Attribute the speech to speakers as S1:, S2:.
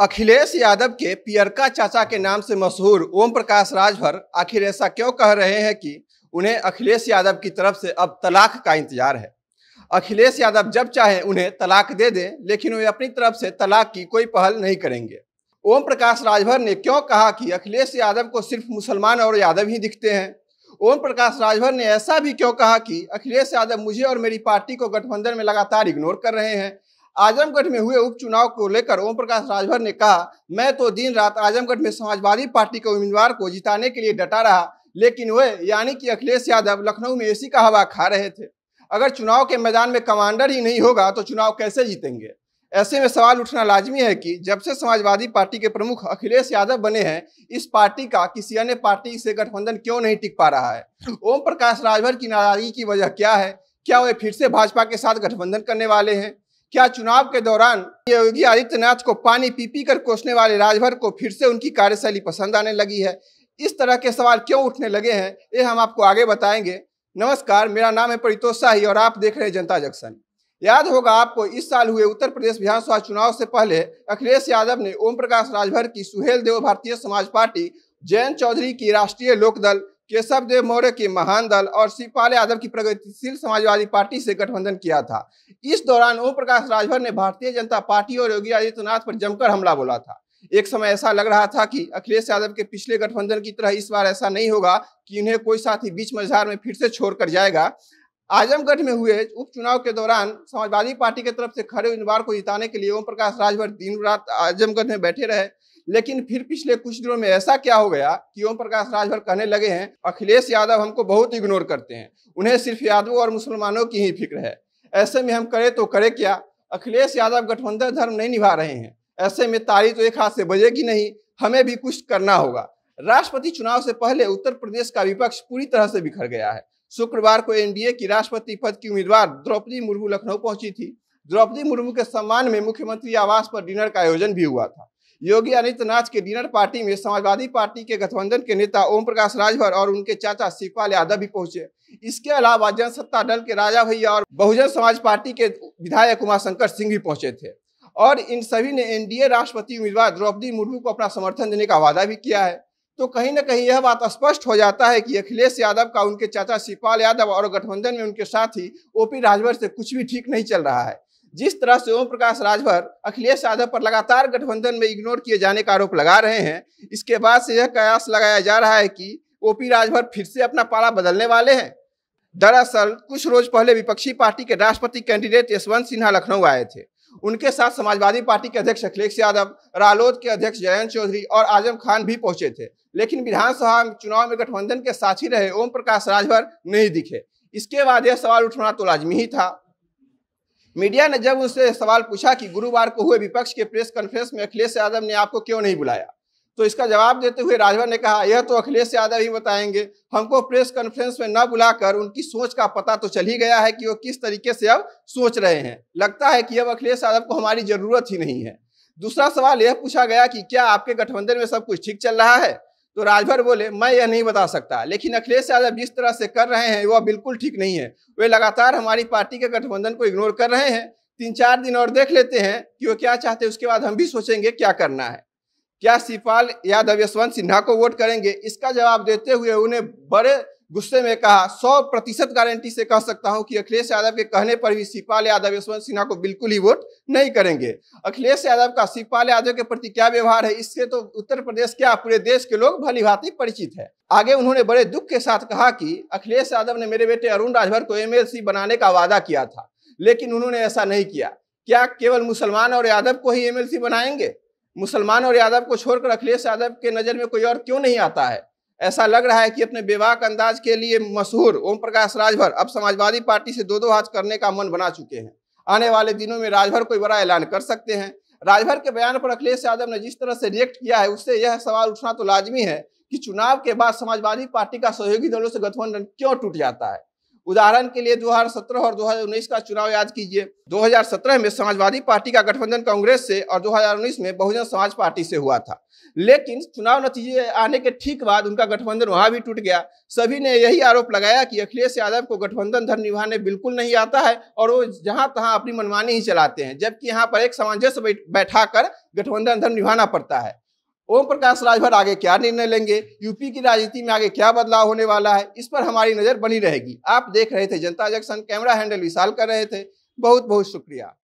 S1: अखिलेश यादव के पियरका चाचा के नाम से मशहूर ओम प्रकाश राजभर आखिर ऐसा क्यों कह रहे हैं कि उन्हें अखिलेश यादव की तरफ से अब तलाक का इंतजार है अखिलेश यादव जब चाहे उन्हें तलाक दे दें लेकिन वे अपनी तरफ से तलाक की कोई पहल नहीं करेंगे ओम प्रकाश राजभर ने क्यों कहा कि अखिलेश यादव को सिर्फ मुसलमान और यादव ही दिखते हैं ओम प्रकाश राजभर ने ऐसा भी क्यों कहा कि अखिलेश यादव मुझे और मेरी पार्टी को गठबंधन में लगातार इग्नोर कर रहे हैं आजमगढ़ में हुए उपचुनाव को लेकर ओम प्रकाश राजभर ने कहा मैं तो दिन रात आजमगढ़ में समाजवादी पार्टी के उम्मीदवार को जिताने के लिए डटा रहा लेकिन वे यानी कि अखिलेश यादव लखनऊ में एसी का हवा खा रहे थे अगर चुनाव के मैदान में कमांडर ही नहीं होगा तो चुनाव कैसे जीतेंगे ऐसे में सवाल उठना लाजमी है कि जब से समाजवादी पार्टी के प्रमुख अखिलेश यादव बने हैं इस पार्टी का किसी अन्य पार्टी से गठबंधन क्यों नहीं टिक पा रहा है ओम प्रकाश राजभर की नाराजगी की वजह क्या है क्या वे फिर से भाजपा के साथ गठबंधन करने वाले हैं क्या चुनाव के दौरान योगी आदित्यनाथ को पानी पी पी कर कोसने वाले राजभर को फिर से उनकी कार्यशैली पसंद आने लगी है इस तरह के सवाल क्यों उठने लगे हैं ये हम आपको आगे बताएंगे नमस्कार मेरा नाम है परितोष शाही और आप देख रहे हैं जनता जंक्शन याद होगा आपको इस साल हुए उत्तर प्रदेश विधानसभा चुनाव से पहले अखिलेश यादव ने ओम प्रकाश राजभर की सुहेल देव भारतीय समाज पार्टी जयंत चौधरी की राष्ट्रीय लोकदल केशव देव मौर्य के महान दल और शिवपाल यादव की प्रगतिशील समाजवादी पार्टी से गठबंधन किया था इस दौरान ओम प्रकाश राजभर ने भारतीय जनता पार्टी और योगी आदित्यनाथ पर जमकर हमला बोला था एक समय ऐसा लग रहा था कि अखिलेश यादव के पिछले गठबंधन की तरह इस बार ऐसा नहीं होगा कि इन्हें कोई साथी बीच मझार में फिर से छोड़कर जाएगा आजमगढ़ में हुए उपचुनाव के दौरान समाजवादी पार्टी की तरफ से खड़े उम्मीदवार को जिताने के लिए ओम प्रकाश राजभर दिन रात आजमगढ़ में बैठे रहे लेकिन फिर पिछले कुछ दिनों में ऐसा क्या हो गया कि ओम प्रकाश राजभर कहने लगे हैं अखिलेश यादव हमको बहुत इग्नोर करते हैं उन्हें सिर्फ यादवों और मुसलमानों की ही फिक्र है ऐसे में हम करें तो करें क्या अखिलेश यादव गठबंधन धर्म नहीं निभा रहे हैं ऐसे में तारी तो एक हाथ से बजेगी नहीं हमें भी कुछ करना होगा राष्ट्रपति चुनाव से पहले उत्तर प्रदेश का विपक्ष पूरी तरह से बिखर गया है शुक्रवार को एनडीए की राष्ट्रपति पद की उम्मीदवार द्रौपदी मुर्मू लखनऊ पहुंची थी द्रौपदी मुर्मू के सम्मान में मुख्यमंत्री आवास पर डिनर का आयोजन भी हुआ था योगी आदित्यनाथ के डिनर पार्टी में समाजवादी पार्टी के गठबंधन के नेता ओम प्रकाश राजभर और उनके चाचा शिवपाल यादव भी पहुंचे इसके अलावा जनसत्ता दल के राजा भैया और बहुजन समाज पार्टी के विधायक उमा शंकर सिंह भी पहुंचे थे और इन सभी ने एनडीए राष्ट्रपति उम्मीदवार द्रौपदी मुर्मू को अपना समर्थन देने का वादा भी किया है तो कहीं ना कहीं यह बात स्पष्ट हो जाता है कि अखिलेश यादव का उनके चाचा शिवपाल यादव और गठबंधन में उनके साथ ही ओपी राजभर से कुछ भी ठीक नहीं चल रहा है जिस तरह से ओम प्रकाश राजभर अखिलेश यादव पर लगातार गठबंधन में इग्नोर किए जाने का आरोप लगा रहे हैं इसके बाद से यह कयास लगाया जा रहा है कि ओपी राजभर फिर से अपना पारा बदलने वाले हैं दरअसल कुछ रोज पहले विपक्षी पार्टी के राष्ट्रपति कैंडिडेट यशवंत सिन्हा लखनऊ आए थे उनके साथ समाजवादी पार्टी के अध्यक्ष अखिलेश यादव रालोद के अध्यक्ष जयंत चौधरी और आजम खान भी पहुंचे थे लेकिन विधानसभा चुनाव में गठबंधन के साथी रहे ओम प्रकाश राजभर नहीं दिखे इसके बाद यह सवाल उठना तो लाजमी ही था मीडिया ने जब उनसे सवाल पूछा कि गुरुवार को हुए विपक्ष के प्रेस कॉन्फ्रेंस में अखिलेश यादव ने आपको क्यों नहीं बुलाया तो इसका जवाब देते हुए राजभर ने कहा यह तो अखिलेश यादव ही बताएंगे हमको प्रेस कॉन्फ्रेंस में न बुलाकर उनकी सोच का पता तो चल ही गया है कि वो किस तरीके से अब सोच रहे हैं लगता है कि अब अखिलेश यादव को हमारी जरूरत ही नहीं है दूसरा सवाल यह पूछा गया कि क्या आपके गठबंधन में सब कुछ ठीक चल रहा है तो राजभर बोले मैं यह नहीं बता सकता लेकिन अखिलेश यादव जिस तरह से कर रहे हैं वह बिल्कुल ठीक नहीं है वे लगातार हमारी पार्टी के गठबंधन को इग्नोर कर रहे हैं तीन चार दिन और देख लेते हैं कि वो क्या चाहते हैं उसके बाद हम भी सोचेंगे क्या करना है क्या शिवपाल यादव यशवंत सिन्हा को वोट करेंगे इसका जवाब देते हुए उन्हें बड़े गुस्से में कहा सौ प्रतिशत गारंटी से कह सकता हूं कि अखिलेश यादव के कहने पर भी शिवपाल यादव यशवंत सिन्हा को बिल्कुल ही वोट नहीं करेंगे अखिलेश यादव का शिवपाल यादव के प्रति क्या व्यवहार है इससे तो उत्तर प्रदेश क्या पूरे देश के लोग भली भांति परिचित है आगे उन्होंने बड़े दुख के साथ कहा कि अखिलेश यादव ने मेरे बेटे अरुण राजभर को एमएलसी बनाने का वादा किया था लेकिन उन्होंने ऐसा नहीं किया क्या केवल मुसलमान और यादव को ही एम बनाएंगे मुसलमान और यादव को छोड़कर अखिलेश यादव के नजर में कोई और क्यों नहीं आता है ऐसा लग रहा है कि अपने बेबाक अंदाज के लिए मशहूर ओम प्रकाश राजभर अब समाजवादी पार्टी से दो दो हाथ करने का मन बना चुके हैं आने वाले दिनों में राजभर कोई बड़ा ऐलान कर सकते हैं राजभर के बयान पर अखिलेश यादव ने जिस तरह से रिएक्ट किया है उससे यह सवाल उठना तो लाजमी है कि चुनाव के बाद समाजवादी पार्टी का सहयोगी दलों से गठबंधन क्यों टूट जाता है उदाहरण के लिए 2017 और 2019 का चुनाव याद कीजिए 2017 में समाजवादी पार्टी का गठबंधन कांग्रेस से और 2019 में बहुजन समाज पार्टी से हुआ था लेकिन चुनाव नतीजे आने के ठीक बाद उनका गठबंधन वहां भी टूट गया सभी ने यही आरोप लगाया कि अखिलेश यादव को गठबंधन धर्म निभाने बिल्कुल नहीं आता है और वो जहां तहां अपनी मनमानी ही चलाते हैं जबकि यहाँ पर एक सामंजस्य बैठा कर गठबंधन धर्म निभाना पड़ता है ओम प्रकाश राजभर आगे क्या निर्णय लेंगे यूपी की राजनीति में आगे क्या बदलाव होने वाला है इस पर हमारी नज़र बनी रहेगी आप देख रहे थे जनता जंक्शन कैमरा हैंडल विशाल कर रहे थे बहुत बहुत शुक्रिया